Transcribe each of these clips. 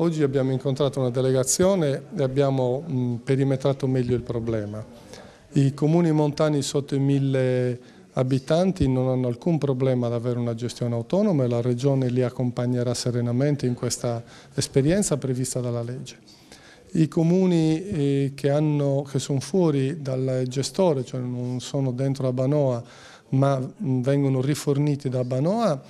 Oggi abbiamo incontrato una delegazione e abbiamo mh, perimetrato meglio il problema. I comuni montani sotto i mille abitanti non hanno alcun problema ad avere una gestione autonoma e la Regione li accompagnerà serenamente in questa esperienza prevista dalla legge. I comuni eh, che, hanno, che, sono fuori dal gestore, cioè non sono dentro Abanoa, ma vengono riforniti da Abanoa,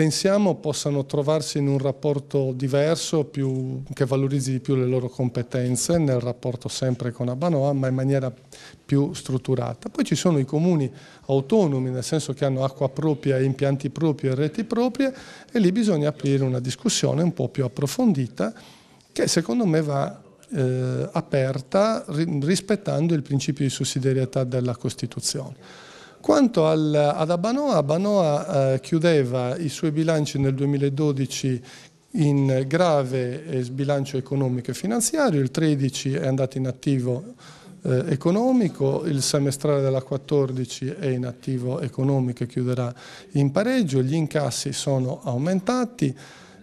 pensiamo possano trovarsi in un rapporto diverso più, che valorizzi di più le loro competenze nel rapporto sempre con Abanoa ma in maniera più strutturata. Poi ci sono i comuni autonomi nel senso che hanno acqua propria, impianti propri e reti proprie e lì bisogna aprire una discussione un po' più approfondita che secondo me va eh, aperta rispettando il principio di sussidiarietà della Costituzione. Quanto al, ad Abanoa, Abanoa eh, chiudeva i suoi bilanci nel 2012 in grave sbilancio economico e finanziario, il 13 è andato in attivo eh, economico, il semestrale della 14 è in attivo economico e chiuderà in pareggio, gli incassi sono aumentati,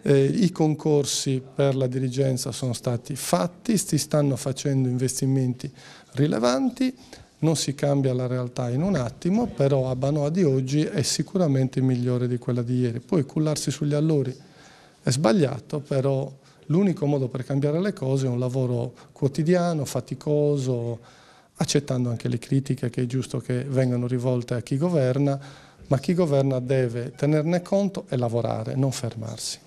eh, i concorsi per la dirigenza sono stati fatti, si stanno facendo investimenti rilevanti, non si cambia la realtà in un attimo, però a Banoa di oggi è sicuramente migliore di quella di ieri. Poi cullarsi sugli allori è sbagliato, però l'unico modo per cambiare le cose è un lavoro quotidiano, faticoso, accettando anche le critiche che è giusto che vengano rivolte a chi governa, ma chi governa deve tenerne conto e lavorare, non fermarsi.